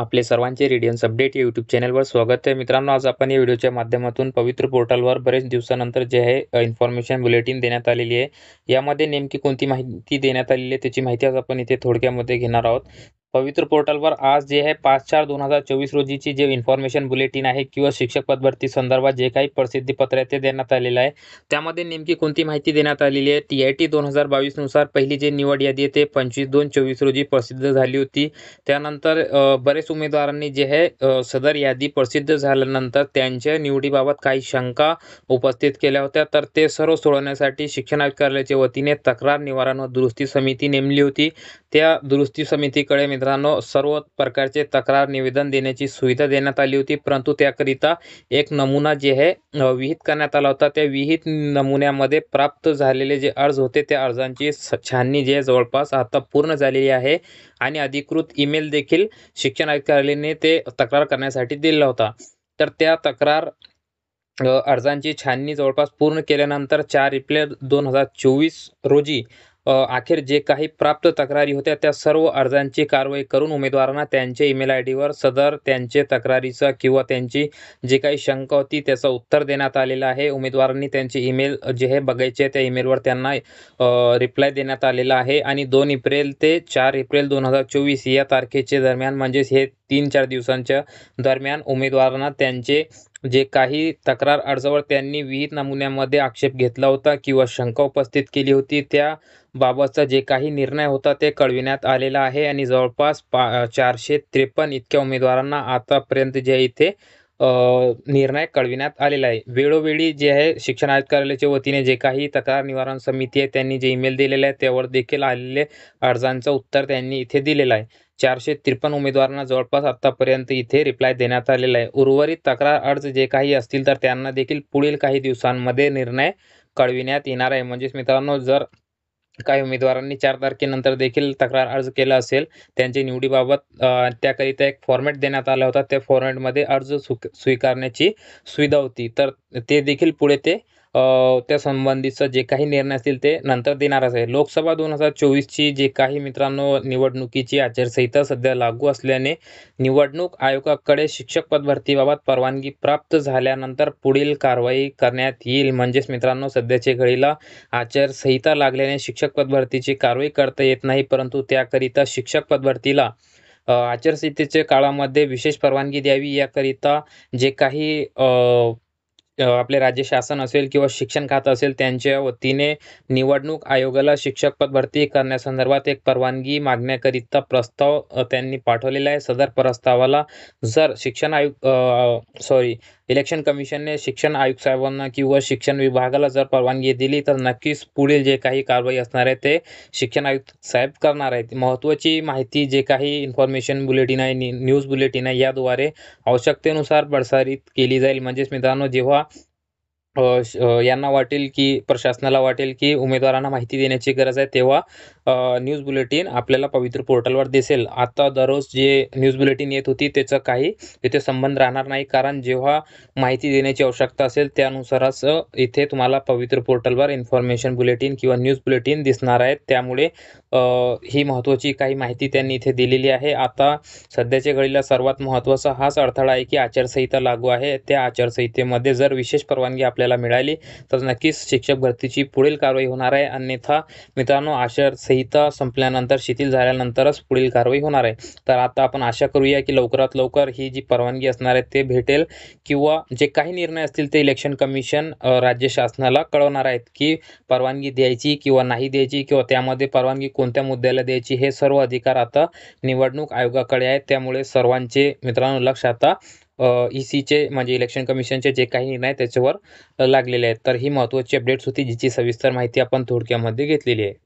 आपले सर्वांचे Radiance update या यूट्यूब चॅनलवर स्वागत आहे मित्रांनो आज आपण या व्हिडिओच्या माध्यमातून पवित्र पोर्टलवर बरेच दिवसानंतर जे आहे इन्फॉर्मेशन बुलेटिन देण्यात आलेली आहे यामध्ये नेमकी कोणती माहिती देण्यात आलेली आहे त्याची माहिती आज आपण इथे थोडक्यामध्ये घेणार आहोत पवित्र पोर्टलवर आज जे आहे पाच चार दोन हजार चोवीस रोजीची जे इन्फॉर्मेशन बुलेटिन आहे किंवा शिक्षक पद भरती संदर्भात जे काही प्रसिद्धीपत्र आहे ते देण्यात आलेलं आहे त्यामध्ये नेमकी कोणती माहिती देण्यात आलेली आहे टी आय टी दोन हजार बावीसनुसार पहिली जे निवड यादी आहे ते पंचवीस दोन चोवीस रोजी प्रसिद्ध झाली होती त्यानंतर बरेच उमेदवारांनी जे आहे सदर यादी प्रसिद्ध झाल्यानंतर त्यांच्या निवडीबाबत काही शंका उपस्थित केल्या होत्या तर ते सर्व सोडवण्यासाठी कार्यालयाच्या वतीने तक्रार निवारण व दुरुस्ती समिती नेमली होती त्या दुरुस्ती समितीकडे मित्रांनो सर्व प्रकारचे तक्रार निवेदन देण्याची सुविधा देण्यात आली होती परंतु त्याकरिता एक नमुना जे आहे विहित करण्यात आला होता त्या विहित नमुन्यामध्ये प्राप्त झालेले जे अर्ज होते त्या अर्जांची छाननी जे आहे जवळपास आता पूर्ण झालेली आहे आणि अधिकृत ईमेल देखील शिक्षण अधिकारीने ते तक्रार करण्यासाठी दिला होता तर त्या तक्रार अर्जांची छाननी जवळपास पूर्ण केल्यानंतर चार एप्रिल दोन हजार चोवीस रोजी अखेर जे काही प्राप्त तक्रारी होत्या त्या सर्व अर्जांची कारवाई करून उमेदवारांना त्यांच्या ईमेल आय डीवर सदर त्यांचे तक्रारीचा किंवा त्यांची जे काही शंका होती त्याचं उत्तर देण्यात आलेलं आहे उमेदवारांनी त्यांचे ईमेल जे हे बघायचे त्या ईमेलवर त्यांना रिप्लाय देण्यात आलेला आहे आणि दोन एप्रिल ते चार एप्रिल दोन हजार चोवीस या तारखेचे दरम्यान म्हणजेच हे तीन चार दिवसांच्या दरम्यान उमेदवारांना त्यांचे जे काही तक्रार अर्जावर त्यांनी विहित नमुन्यामध्ये आक्षेप घेतला होता किंवा शंका उपस्थित केली होती त्या बाबतचा जे काही निर्णय होता ते कळविण्यात आलेला आहे आणि जवळपास पा चारशे त्रेपन्न इतक्या उमेदवारांना आतापर्यंत जे इथे निर्णय कळविण्यात आलेला आहे वेळोवेळी जे आहे शिक्षण आयुक्त वतीने जे काही तक्रार निवारण समिती आहे त्यांनी जे ईमेल दिलेले आहे त्यावर देखील आलेले अर्जांचं उत्तर त्यांनी इथे दिलेलं आहे चारशे त्रेपन्न उमेदवारांना जवळपास आतापर्यंत इथे रिप्लाय देण्यात आलेला आहे उर्वरित तक्रार अर्ज जे काही असतील तर त्यांना देखील पुढील काही दिवसांमध्ये निर्णय कळविण्यात येणार आहे म्हणजेच मित्रांनो जर काही उमेदवारांनी चार तारखेनंतर देखील तक्रार अर्ज केला असेल त्यांच्या निवडीबाबत त्याकरिता एक फॉर्मॅट देण्यात आला होता त्या फॉर्मॅटमध्ये अर्ज स्वीकारण्याची सुविधा होती तर ते देखील पुढे ते त्या संबंधीचं जे काही निर्णय असतील ते नंतर देणारच आहे लोकसभा दोन हजार चोवीसची जे काही मित्रांनो निवडणुकीची आचारसंहिता सध्या लागू असल्याने निवडणूक आयोगाकडे शिक्षक पद परवानगी प्राप्त झाल्यानंतर पुढील कारवाई करण्यात येईल म्हणजेच मित्रांनो सध्याच्या घडीला आचारसंहिता लागल्याने शिक्षक पदभरतीची कारवाई करता येत नाही परंतु त्याकरिता शिक्षक पदभरतीला आचारसंहितेच्या काळामध्ये विशेष परवानगी द्यावी याकरिता जे काही आपले राज्य शासन असेल किंवा शिक्षण खातं असेल त्यांच्या वतीने निवडणूक आयोगाला शिक्षक पद भरती करण्यासंदर्भात एक परवानगी मागण्याकरिता प्रस्ताव त्यांनी पाठवलेला आहे सदर प्रस्तावाला जर शिक्षण आयुक्त सॉरी इलेक्शन कमिशनने शिक्षण आयुक्त साहेबांना किंवा शिक्षण विभागाला जर परवानगी दिली तर नक्कीच पुढील जे काही कारवाई असणार आहे ते शिक्षण आयुक्त साहेब करणार आहेत महत्त्वाची माहिती जे काही इन्फॉर्मेशन बुलेटिन आहे न्यूज बुलेटिन आहे याद्वारे आवश्यकतेनुसार प्रसारित केली जाईल म्हणजेच मित्रांनो जेव्हा यांना वाटेल की प्रशासनाला वाटेल की उमेदवारांना माहिती देण्याची गरज आहे तेव्हा न्यूज बुलेटिन आपल्याला पवित्र पोर्टलवर दिसेल आता दररोज जे न्यूज बुलेटिन येत होती त्याचा काही इथे संबंध राहणार नाही कारण जेव्हा माहिती देण्याची आवश्यकता असेल त्यानुसारच इथे तुम्हाला पवित्र पोर्टलवर इन्फॉर्मेशन बुलेटिन किंवा न्यूज बुलेटिन दिसणार आहेत त्यामुळे ही महत्त्वाची काही माहिती त्यांनी इथे दिलेली आहे आता सध्याच्या घडीला सर्वात महत्त्वाचा हाच अडथळा आहे की आचारसंहिता लागू आहे त्या आचारसंहितेमध्ये जर विशेष परवानगी आपल्याला आपल्याला मिळाली तर नक्कीच शिक्षक भरतीची पुढील कारवाई होणार आहे अन्यथा मित्रांनो आचारसंहिता संपल्यानंतर शिथिल झाल्यानंतरच पुढील कारवाई होणार आहे तर आता आपण आशा करूया की लवकरात लवकर ही जी परवानगी असणार आहे ते भेटेल किंवा जे काही निर्णय असतील ते इलेक्शन कमिशन राज्य शासनाला कळवणार आहेत की परवानगी द्यायची किंवा नाही द्यायची किंवा त्यामध्ये परवानगी कोणत्या मुद्द्याला द्यायची हे सर्व अधिकार आता निवडणूक आयोगाकडे आहेत त्यामुळे सर्वांचे मित्रांनो लक्ष आता ईसीचे e म्हणजे इलेक्शन कमिशनचे जे काही निर्णय त्याच्यावर लागलेले आहेत तर ही महत्त्वाची अपडेट्स होती जिची सविस्तर माहिती आपण थोडक्यामध्ये घेतलेली आहे